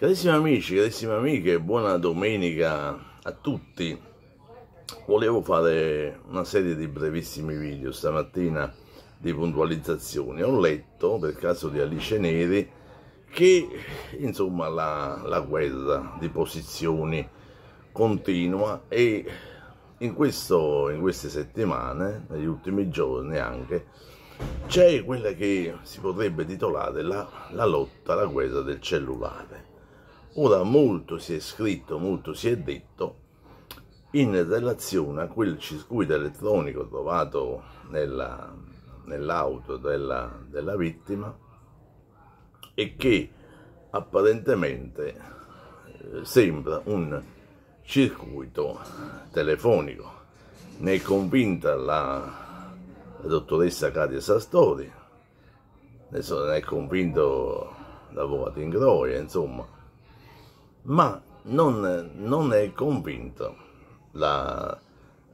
Carissimi amici, carissime amiche, buona domenica a tutti. Volevo fare una serie di brevissimi video stamattina di puntualizzazioni. Ho letto, per caso di Alice Neri, che insomma la, la guerra di posizioni continua e in, questo, in queste settimane, negli ultimi giorni anche, c'è quella che si potrebbe titolare la, la lotta la guerra del cellulare Ora molto si è scritto, molto si è detto in relazione a quel circuito elettronico trovato nell'auto della, della vittima e che apparentemente eh, sembra un circuito telefonico. Ne è convinta la, la dottoressa Katia Sastori, ne è convinto l'avvocato Ingroia, insomma ma non, non è convinto la,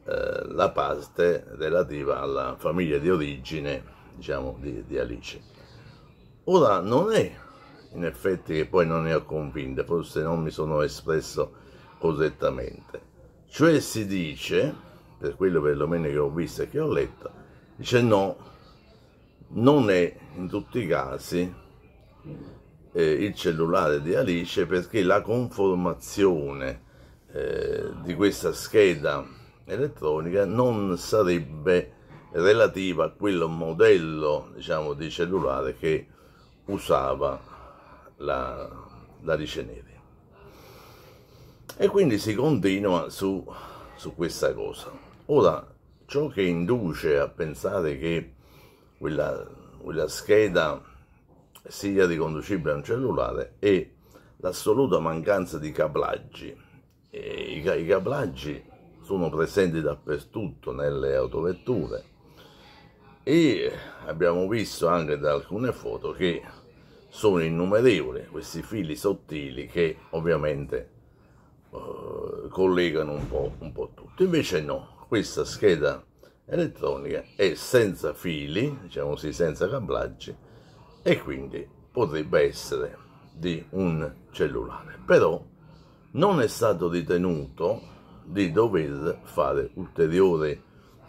eh, la, parte relativa alla famiglia di origine diciamo, di, di Alice. Ora non è in effetti che poi non ne ho convinte, forse non mi sono espresso correttamente. Cioè si dice, per quello perlomeno che ho visto e che ho letto, dice no, non è in tutti i casi eh, il cellulare di Alice perché la conformazione eh, di questa scheda elettronica non sarebbe relativa a quel modello diciamo, di cellulare che usava la, la Riceneri. E quindi si continua su, su questa cosa. Ora, ciò che induce a pensare che quella, quella scheda sia riconducibile a un cellulare è l'assoluta mancanza di cablaggi. I, I cablaggi sono presenti dappertutto nelle autovetture e abbiamo visto anche da alcune foto che sono innumerevoli questi fili sottili che ovviamente eh, collegano un po', un po' tutto. Invece no, questa scheda elettronica è senza fili, diciamo così, senza cablaggi e quindi potrebbe essere di un cellulare, però non è stato ritenuto di dover fare ulteriori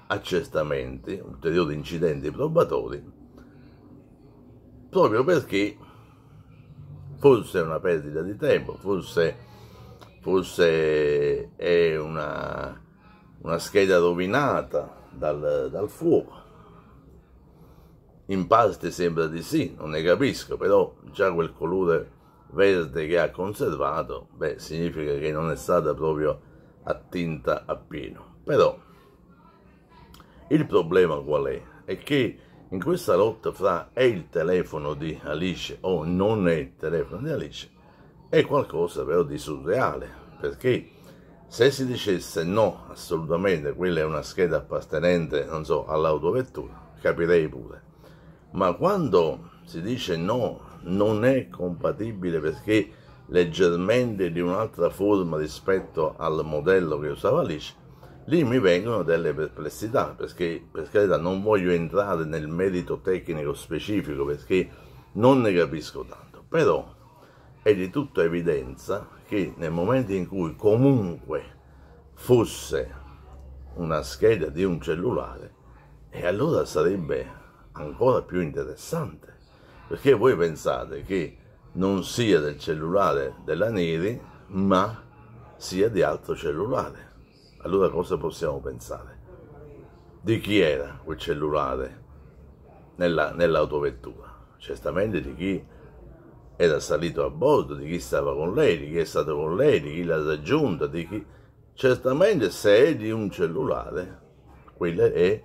accertamenti ulteriori incidenti probatori, proprio perché forse è una perdita di tempo, forse, forse è una, una, scheda rovinata dal, dal fuoco, in parte sembra di sì, non ne capisco, però già quel colore verde che ha conservato, beh, significa che non è stata proprio attinta appieno. Però il problema qual è? È che in questa lotta fra è il telefono di Alice o non è il telefono di Alice è qualcosa però di surreale, perché se si dicesse no, assolutamente, quella è una scheda appartenente, non so, all'autovettura, capirei pure ma quando si dice no, non è compatibile perché leggermente di un'altra forma rispetto al modello che usava Lish, lì mi vengono delle perplessità, perché per carità non voglio entrare nel merito tecnico specifico, perché non ne capisco tanto, però è di tutta evidenza che nel momento in cui comunque fosse una scheda di un cellulare, e allora sarebbe ancora più interessante, perché voi pensate che non sia del cellulare della Neri, ma sia di altro cellulare. Allora cosa possiamo pensare? Di chi era quel cellulare nell'autovettura? Certamente di chi era salito a bordo, di chi stava con lei, di chi è stato con lei, di chi l'ha raggiunta, di chi... Certamente se è di un cellulare, quella è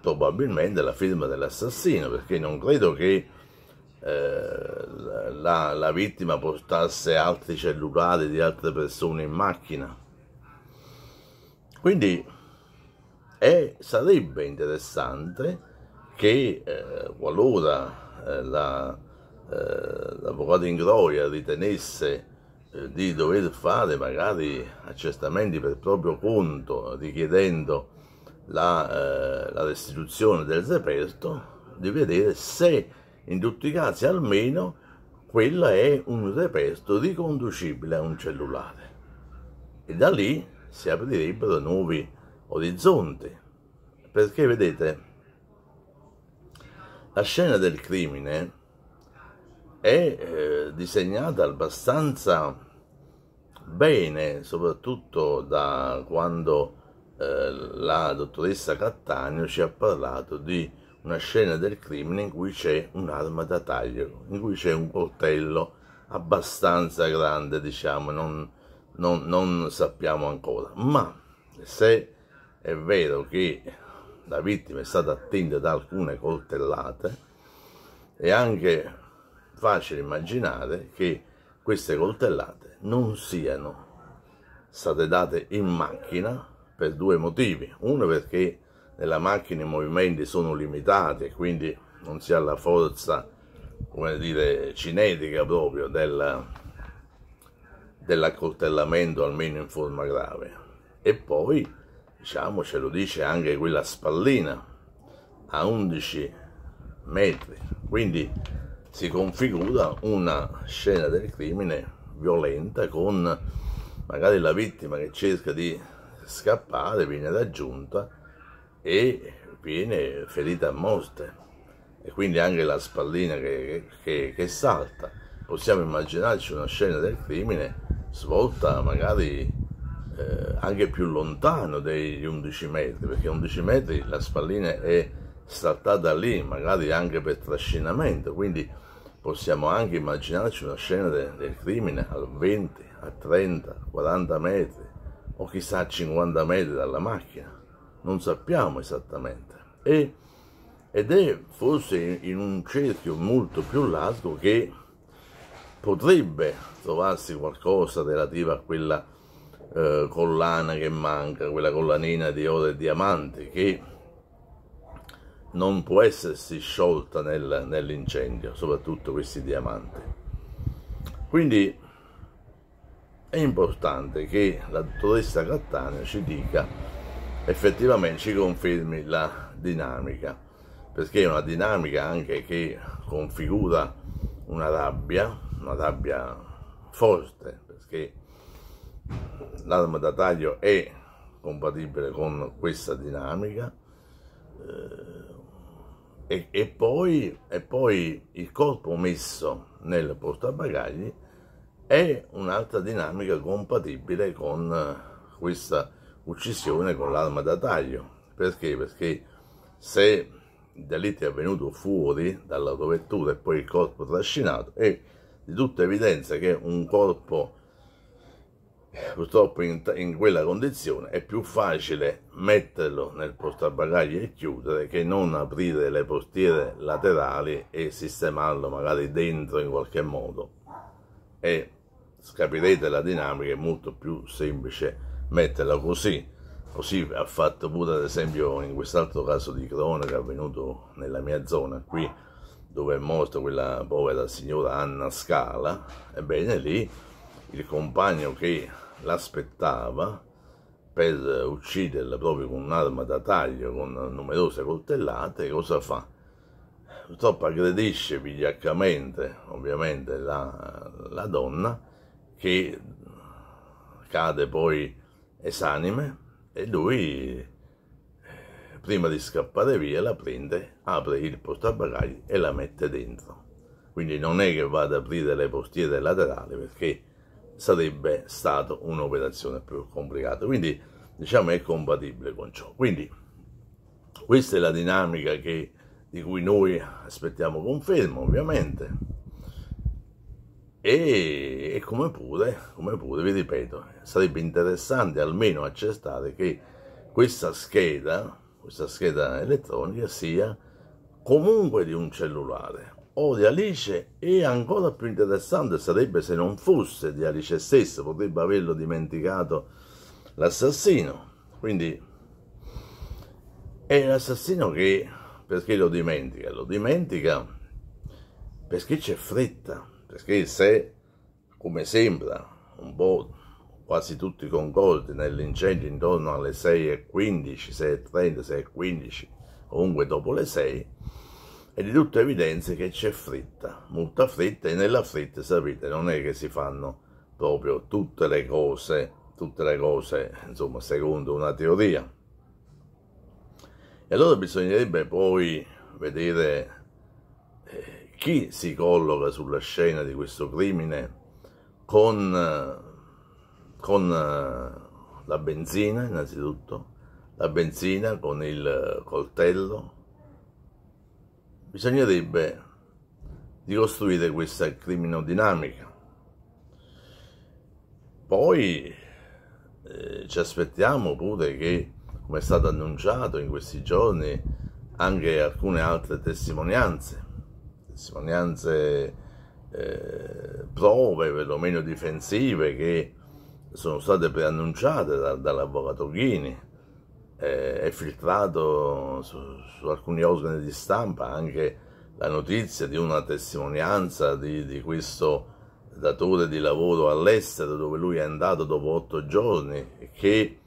probabilmente la firma dell'assassino, perché non credo che eh, la, la, vittima portasse altri cellulari di altre persone in macchina. Quindi è, sarebbe interessante che eh, qualora eh, la, eh, l'avvocato Ingroia ritenesse eh, di dover fare magari accertamenti per proprio conto, richiedendo la, eh, la restituzione del reperto, di vedere se in tutti i casi almeno quella è un reperto riconducibile a un cellulare e da lì si aprirebbero nuovi orizzonti perché vedete la scena del crimine è eh, disegnata abbastanza bene soprattutto da quando eh, la dottoressa Cattaneo ci ha parlato di una scena del crimine in cui c'è un'arma da taglio, in cui c'è un coltello abbastanza grande, diciamo, non, non, non sappiamo ancora. Ma se è vero che la vittima è stata attinta da alcune coltellate, è anche facile immaginare che queste coltellate non siano state date in macchina per due motivi. Uno perché nella macchina i movimenti sono limitati, e quindi non si ha la forza, come dire, cinetica proprio del, dell'accoltellamento, almeno in forma grave. E poi, diciamo, ce lo dice anche quella spallina a 11 metri, quindi si configura una scena del crimine violenta con magari la vittima che cerca di scappare, viene raggiunta e viene ferita a morte e quindi anche la spallina che, che, che salta. Possiamo immaginarci una scena del crimine svolta magari eh, anche più lontano degli 11 metri, perché 11 metri la spallina è saltata lì, magari anche per trascinamento, quindi possiamo anche immaginarci una scena de, del crimine a 20, a 30, 40 metri, o chissà 50 metri dalla macchina, non sappiamo esattamente. E, ed è forse in un cerchio molto più largo che potrebbe trovarsi qualcosa relativo a quella eh, collana che manca, quella collanina di oro e diamanti che non può essersi sciolta nel, nell'incendio, soprattutto questi diamanti. Quindi è importante che la dottoressa Cattaneo ci dica effettivamente ci confermi la dinamica perché è una dinamica anche che configura una rabbia una rabbia forte perché l'arma da taglio è compatibile con questa dinamica eh, e, e, poi, e poi il corpo messo nel portabagagli è un'altra dinamica compatibile con eh, questa uccisione con l'arma da taglio. Perché? Perché se il delitto è avvenuto fuori dall'autovettura e poi il corpo trascinato, è di tutta evidenza che un corpo eh, purtroppo in, in, quella condizione è più facile metterlo nel portabagagli e chiudere che non aprire le portiere laterali e sistemarlo magari dentro in qualche modo e capirete la dinamica è molto più semplice metterla così così ha fatto pure ad esempio in quest'altro caso di cronaca avvenuto nella mia zona qui dove è morta quella povera signora Anna Scala ebbene lì il compagno che l'aspettava per ucciderla proprio con un'arma da taglio con numerose coltellate cosa fa? purtroppo aggredisce vigliaccamente ovviamente la, la donna che cade poi esanime e lui eh, prima di scappare via la prende, apre il portabagagli e la mette dentro. Quindi non è che vada ad aprire le portiere laterali perché sarebbe stata un'operazione più complicata. Quindi diciamo è compatibile con ciò. Quindi questa è la dinamica che, di cui noi aspettiamo conferma ovviamente. E, e come, pure, come pure, vi ripeto, sarebbe interessante almeno accertare che questa scheda, questa scheda elettronica sia comunque di un cellulare o di Alice e ancora più interessante sarebbe se non fosse di Alice stessa, potrebbe averlo dimenticato l'assassino. Quindi è l'assassino che perché lo dimentica? Lo dimentica perché c'è fretta perché se, come sembra, un po' quasi tutti concordi nell'incendio intorno alle 6.15, 6.30, 6.15, comunque dopo le 6, è di tutta evidenza che c'è fritta, molta fritta, e nella fritta, sapete, non è che si fanno proprio tutte le cose, tutte le cose, insomma, secondo una teoria. E allora bisognerebbe poi vedere chi si colloca sulla scena di questo crimine con, eh, con eh, la benzina innanzitutto, la benzina con il coltello, bisognerebbe ricostruire questa criminodinamica. Poi eh, ci aspettiamo pure che, come è stato annunciato in questi giorni, anche alcune altre testimonianze testimonianze, eh, prove perlomeno difensive che sono state preannunciate da, dall'avvocato Ghini, eh, è filtrato su, su, alcuni organi di stampa anche la notizia di una testimonianza di, di questo datore di lavoro all'estero dove lui è andato dopo otto giorni che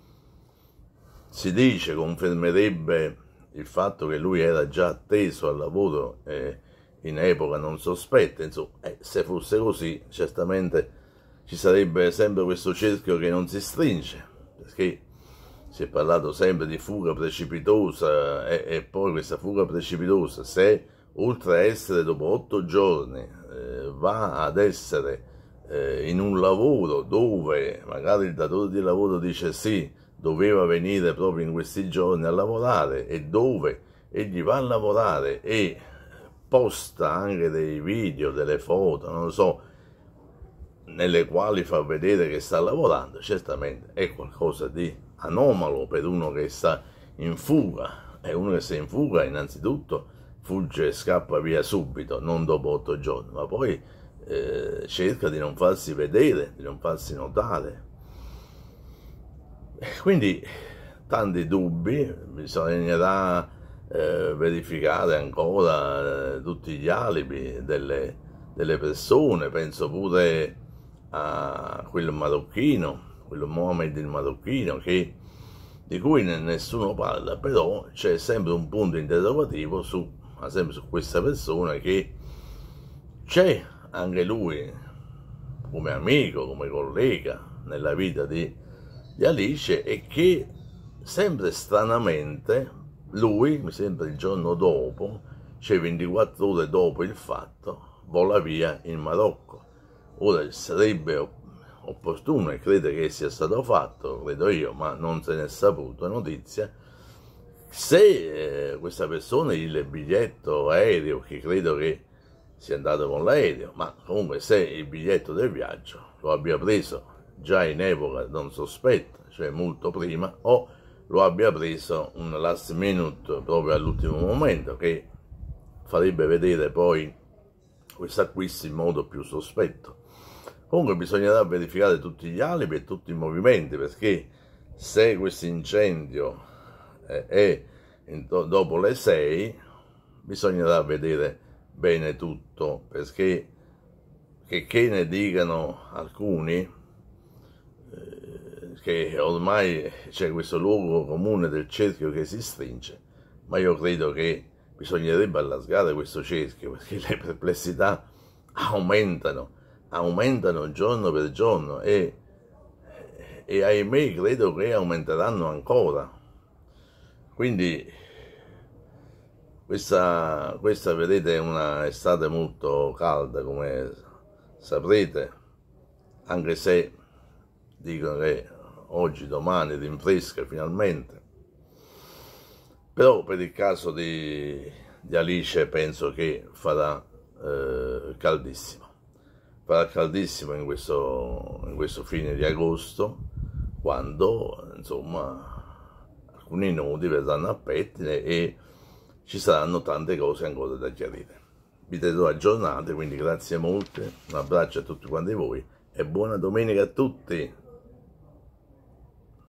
si dice confermerebbe il fatto che lui era già atteso al lavoro eh, in epoca non sospetta, insomma, eh, se fosse così certamente ci sarebbe sempre questo cerchio che non si stringe, perché si è parlato sempre di fuga precipitosa e, eh, e poi questa fuga precipitosa, se oltre a essere dopo otto giorni eh, va ad essere eh, in un lavoro dove magari il datore di lavoro dice sì, doveva venire proprio in questi giorni a lavorare e dove egli va a lavorare e posta anche dei video, delle foto, non lo so, nelle quali fa vedere che sta lavorando, certamente è qualcosa di anomalo per uno che sta in fuga. E uno che sta in fuga innanzitutto fugge e scappa via subito, non dopo otto giorni, ma poi eh, cerca di non farsi vedere, di non farsi notare. Quindi tanti dubbi, bisognerà eh, verificare ancora eh, tutti gli alibi delle, delle, persone, penso pure a quel marocchino, quello Mohamed il marocchino che, di cui nessuno parla, però c'è sempre un punto interrogativo su, sempre su questa persona che c'è anche lui come amico, come collega nella vita di, di Alice e che sempre stranamente lui, mi sembra il giorno dopo, cioè 24 ore dopo il fatto, vola via in Marocco. Ora sarebbe opportuno e credo che sia stato fatto, credo io, ma non se ne è saputo notizia, se eh, questa persona il biglietto aereo, che credo che sia andato con l'aereo, ma comunque se il biglietto del viaggio lo abbia preso già in epoca non sospetta, cioè molto prima, o lo abbia preso un last minute proprio all'ultimo momento che farebbe vedere poi questo acquisto in modo più sospetto. Comunque bisognerà verificare tutti gli alibi e tutti i movimenti perché se questo incendio eh, è dopo le 6 bisognerà vedere bene tutto perché che, che ne dicano alcuni che ormai c'è questo luogo comune del cerchio che si stringe, ma io credo che bisognerebbe allargare questo cerchio perché le perplessità aumentano, aumentano giorno per giorno e, e ahimè credo che aumenteranno ancora. Quindi questa, questa vedete è una estate molto calda come saprete, anche se dicono che oggi, domani, rinfresca finalmente. Però per il caso di, di Alice penso che farà eh, caldissimo. Farà caldissimo in questo, in questo fine di agosto, quando insomma alcuni nodi verranno a pettine e ci saranno tante cose ancora da chiarire. Vi terrò aggiornate, quindi grazie molte, un abbraccio a tutti quanti voi e buona domenica a tutti!